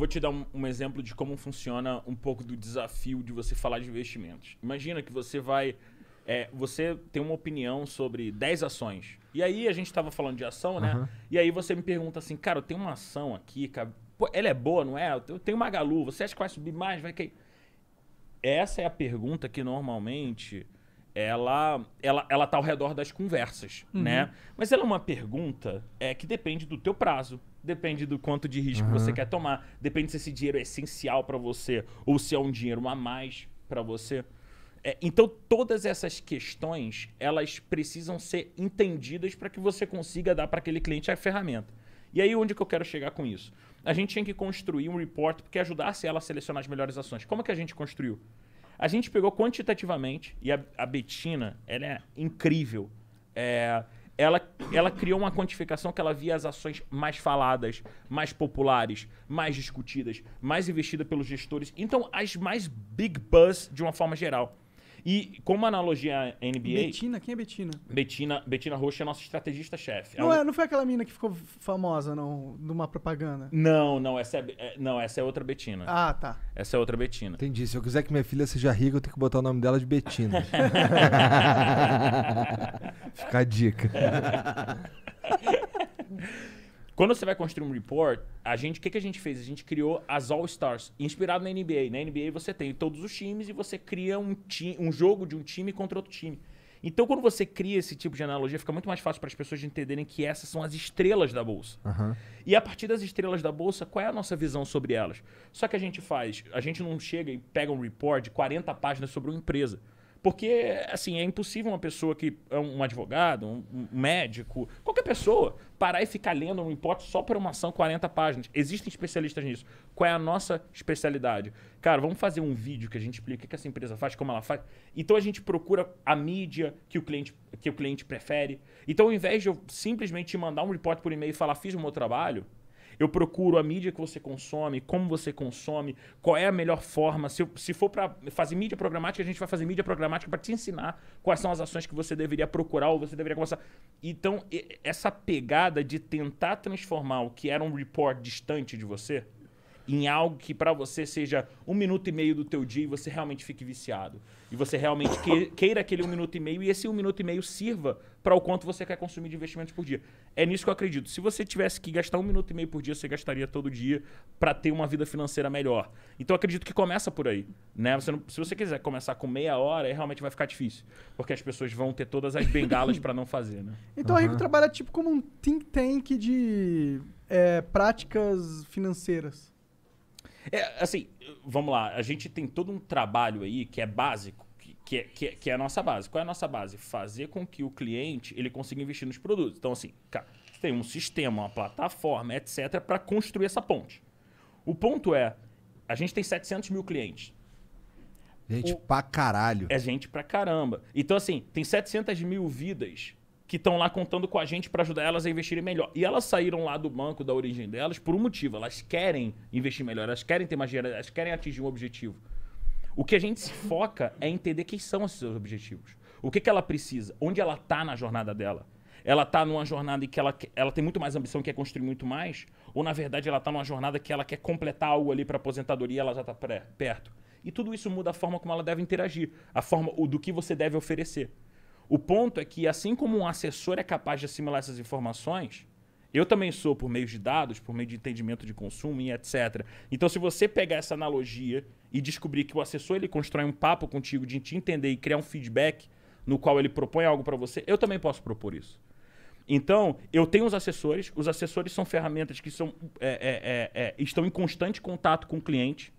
Vou te dar um, um, exemplo de como funciona um pouco do desafio de você falar de investimentos. Imagina que você vai. É, você tem uma opinião sobre 10 ações. E aí a gente estava falando de ação, né? Uhum. E aí você me pergunta assim, cara, eu tenho uma ação aqui, cara. Pô, ela é boa, não é? Eu tenho Magalu, você acha que vai subir mais? Vai cair? Essa é a pergunta que normalmente ela, ela, ela tá ao redor das conversas, uhum. né? Mas ela é uma pergunta é, que depende do teu prazo, depende do quanto de risco uhum. você quer tomar, depende se esse dinheiro é essencial para você ou se é um dinheiro a mais para você. É, então todas essas questões elas precisam ser entendidas para que você consiga dar para aquele cliente a ferramenta. E aí onde que eu quero chegar com isso? A gente tinha que construir um report que ajudasse ela a selecionar as melhores ações. Como que a gente construiu? A gente pegou quantitativamente, e a, a Betina, ela é incrível. É, ela, ela criou uma quantificação que ela via as ações mais faladas, mais populares, mais discutidas, mais investidas pelos gestores. Então, as mais big buzz de uma forma geral. E como analogia NBA. Betina, quem é Betina? Betina, Betina Rocha é nossa estrategista-chefe. Não, é, não foi aquela mina que ficou famosa não, numa propaganda? Não, não, essa é, é, não, essa é outra Betina. Ah, tá. Essa é outra Betina. Entendi. Se eu quiser que minha filha seja rica, eu tenho que botar o nome dela de Betina. Fica a dica. Quando você vai construir um report, a gente, o que, que a gente fez? A gente criou as All Stars, inspirado na NBA. Na NBA você tem todos os times e você cria um, um jogo de um time contra outro time. Então, quando você cria esse tipo de analogia, fica muito mais fácil para as pessoas entenderem que essas são as estrelas da bolsa. Uhum. E a partir das estrelas da bolsa, qual é a nossa visão sobre elas? Só que a gente faz, a gente não chega e pega um report de 40 páginas sobre uma empresa. Porque, assim, é impossível uma pessoa que é um advogado, um médico, qualquer pessoa, parar e ficar lendo um reporte só para uma ação 40 páginas. Existem especialistas nisso. Qual é a nossa especialidade? Cara, vamos fazer um vídeo que a gente explica o que essa empresa faz, como ela faz. Então a gente procura a mídia que o cliente, que o cliente prefere. Então, ao invés de eu simplesmente mandar um reporte por e-mail e falar, fiz o meu trabalho, eu procuro a mídia que você consome, como você consome, qual é a melhor forma. Se, se for para fazer mídia programática, a gente vai fazer mídia programática para te ensinar quais são as ações que você deveria procurar ou você deveria começar. Então, essa pegada de tentar transformar o que era um report distante de você em algo que para você seja um minuto e meio do teu dia e você realmente fique viciado. E você realmente queira aquele um minuto e meio e esse um minuto e meio sirva para o quanto você quer consumir de investimentos por dia. É nisso que eu acredito. Se você tivesse que gastar um minuto e meio por dia, você gastaria todo dia para ter uma vida financeira melhor. Então acredito que começa por aí. Né? Você não, se você quiser começar com meia hora, realmente vai ficar difícil. Porque as pessoas vão ter todas as bengalas para não fazer. Né? Então uhum. a Rico trabalha tipo como um think tank de é, práticas financeiras. É, assim, vamos lá. A gente tem todo um trabalho aí que é básico, que, que, é, que, é, que é a nossa base. Qual é a nossa base? Fazer com que o cliente ele consiga investir nos produtos. Então, assim, cara, tem um sistema, uma plataforma, etc., para construir essa ponte. O ponto é, a gente tem 700 mil clientes. Gente o... pra caralho. É gente pra caramba. Então, assim, tem 700 mil vidas que estão lá contando com a gente para ajudar elas a investirem melhor. E elas saíram lá do banco da origem delas por um motivo. Elas querem investir melhor, elas querem ter mais dinheiro, elas querem atingir um objetivo. O que a gente se foca é entender quem são esses seus objetivos. O que, que ela precisa, onde ela está na jornada dela. Ela está numa jornada em que ela, ela tem muito mais ambição, quer construir muito mais, ou na verdade ela está numa jornada que ela quer completar algo ali para aposentadoria, ela já está perto. E tudo isso muda a forma como ela deve interagir, a forma do que você deve oferecer. O ponto é que, assim como um assessor é capaz de assimilar essas informações, eu também sou por meio de dados, por meio de entendimento de consumo e etc. Então, se você pegar essa analogia e descobrir que o assessor ele constrói um papo contigo de te entender e criar um feedback no qual ele propõe algo para você, eu também posso propor isso. Então, eu tenho os assessores. Os assessores são ferramentas que são, é, é, é, é estão em constante contato com o cliente,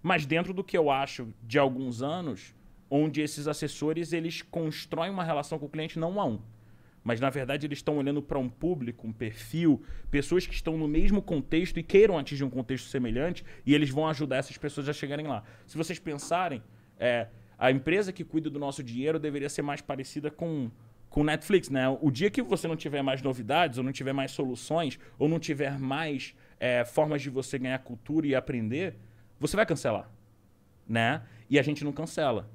mas dentro do que eu acho de alguns anos, onde esses assessores eles constroem uma relação com o cliente não um a um. Mas, na verdade, eles estão olhando para um público, um perfil, pessoas que estão no mesmo contexto e queiram atingir um contexto semelhante, e eles vão ajudar essas pessoas a chegarem lá. Se vocês pensarem, é, a empresa que cuida do nosso dinheiro deveria ser mais parecida com com Netflix, né? O dia que você não tiver mais novidades, ou não tiver mais soluções, ou não tiver mais é, formas de você ganhar cultura e aprender, você vai cancelar, né? E a gente não cancela.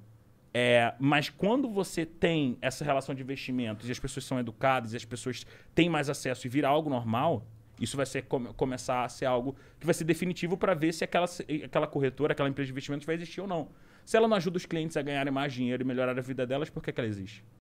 É, mas quando você tem essa relação de investimentos e as pessoas são educadas e as pessoas têm mais acesso e vira algo normal, isso vai ser, come, começar a ser algo que vai ser definitivo para ver se aquela, aquela corretora, aquela empresa de investimentos vai existir ou não. Se ela não ajuda os clientes a ganharem mais dinheiro e melhorar a vida delas, por que, que ela existe?